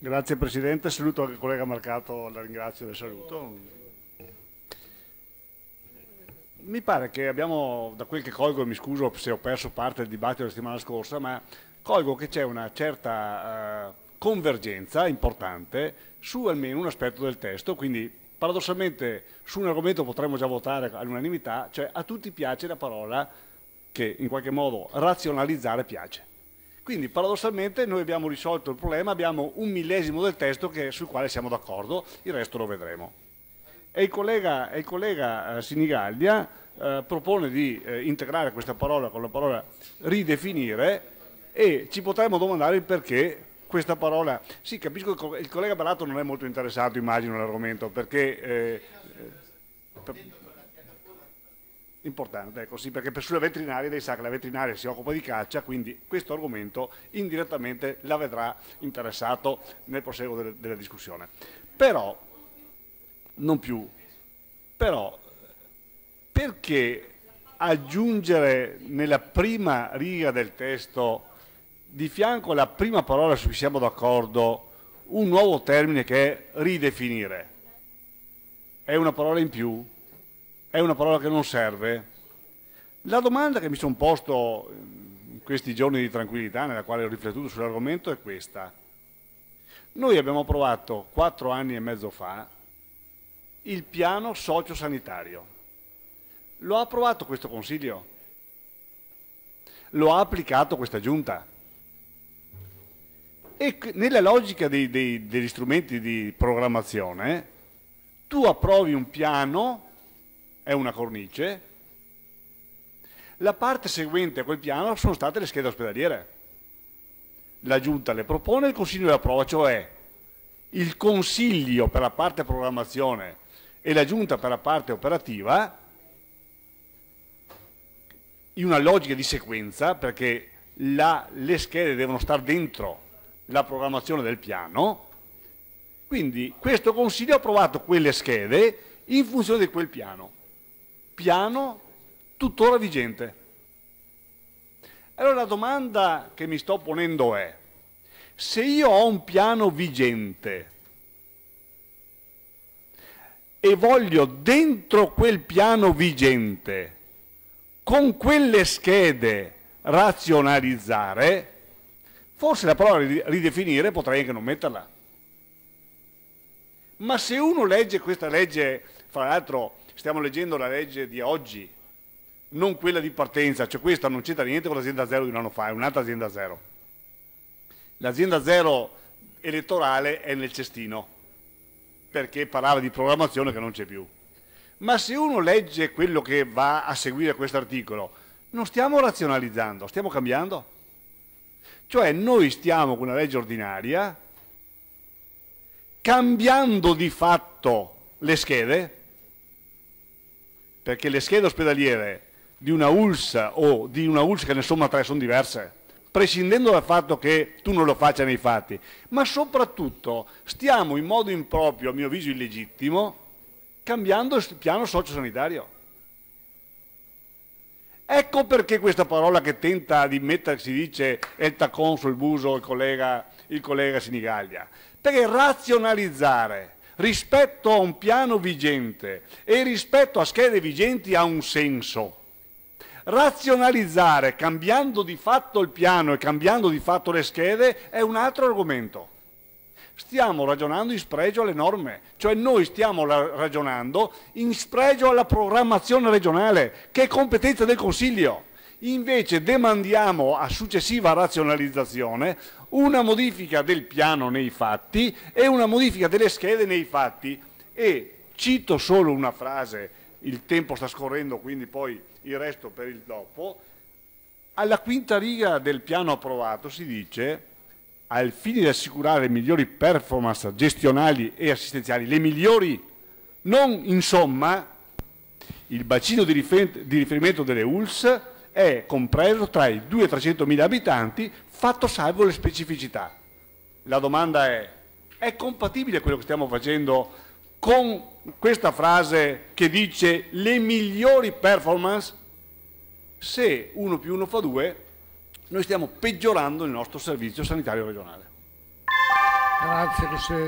Grazie Presidente, saluto anche il collega Marcato, la ringrazio e saluto. Mi pare che abbiamo, da quel che colgo, mi scuso se ho perso parte del dibattito della settimana scorsa, ma colgo che c'è una certa eh, convergenza importante su almeno un aspetto del testo, quindi paradossalmente su un argomento potremmo già votare all'unanimità, cioè a tutti piace la parola che in qualche modo razionalizzare piace. Quindi paradossalmente noi abbiamo risolto il problema, abbiamo un millesimo del testo che, sul quale siamo d'accordo, il resto lo vedremo. E il collega, il collega eh, Sinigaldia eh, propone di eh, integrare questa parola con la parola ridefinire e ci potremmo domandare il perché questa parola... Sì, capisco che il collega Barato non è molto interessato, immagino, all'argomento, perché... Eh, per eh, importante, ecco sì, perché per sulla veterinaria lei sa che la veterinaria si occupa di caccia, quindi questo argomento indirettamente la vedrà interessato nel proseguo del, della discussione. Però, non più, però perché aggiungere nella prima riga del testo, di fianco alla prima parola su cui siamo d'accordo, un nuovo termine che è ridefinire? È una parola in più? è una parola che non serve. La domanda che mi sono posto mm, in questi giorni di tranquillità, nella quale ho riflettuto sull'argomento, è questa. Noi abbiamo approvato quattro anni e mezzo fa il piano sociosanitario. Lo ha approvato questo Consiglio? Lo ha applicato questa Giunta? E nella logica dei, dei, degli strumenti di programmazione, tu approvi un piano è una cornice, la parte seguente a quel piano sono state le schede ospedaliere. La giunta le propone, il consiglio le approva, cioè il consiglio per la parte programmazione e la giunta per la parte operativa, in una logica di sequenza, perché la, le schede devono stare dentro la programmazione del piano, quindi questo consiglio ha approvato quelle schede in funzione di quel piano piano tuttora vigente. Allora la domanda che mi sto ponendo è, se io ho un piano vigente e voglio dentro quel piano vigente, con quelle schede, razionalizzare, forse la parola ridefinire potrei anche non metterla. Ma se uno legge questa legge, fra l'altro stiamo leggendo la legge di oggi, non quella di partenza, cioè questa non c'entra niente con l'azienda zero di un anno fa, è un'altra azienda zero. L'azienda zero elettorale è nel cestino, perché parlava di programmazione che non c'è più. Ma se uno legge quello che va a seguire questo articolo, non stiamo razionalizzando, stiamo cambiando. Cioè noi stiamo con una legge ordinaria cambiando di fatto le schede perché le schede ospedaliere di una ULSA o di una ULSA che ne somma tre sono diverse, prescindendo dal fatto che tu non lo faccia nei fatti, ma soprattutto stiamo in modo improprio, a mio avviso illegittimo, cambiando il piano sociosanitario. Ecco perché questa parola che tenta di mettersi, dice è il tacon sul buso il collega, il collega Sinigaglia, perché razionalizzare rispetto a un piano vigente e rispetto a schede vigenti ha un senso. Razionalizzare cambiando di fatto il piano e cambiando di fatto le schede è un altro argomento. Stiamo ragionando in spregio alle norme, cioè noi stiamo ragionando in spregio alla programmazione regionale, che è competenza del Consiglio invece demandiamo a successiva razionalizzazione una modifica del piano nei fatti e una modifica delle schede nei fatti. E cito solo una frase, il tempo sta scorrendo quindi poi il resto per il dopo, alla quinta riga del piano approvato si dice al fine di assicurare migliori performance gestionali e assistenziali, le migliori, non insomma, il bacino di riferimento delle ULS è compreso tra i 2 300 mila abitanti, fatto salvo le specificità. La domanda è, è compatibile quello che stiamo facendo con questa frase che dice le migliori performance? Se 1 più 1 fa 2, noi stiamo peggiorando il nostro servizio sanitario regionale. Grazie,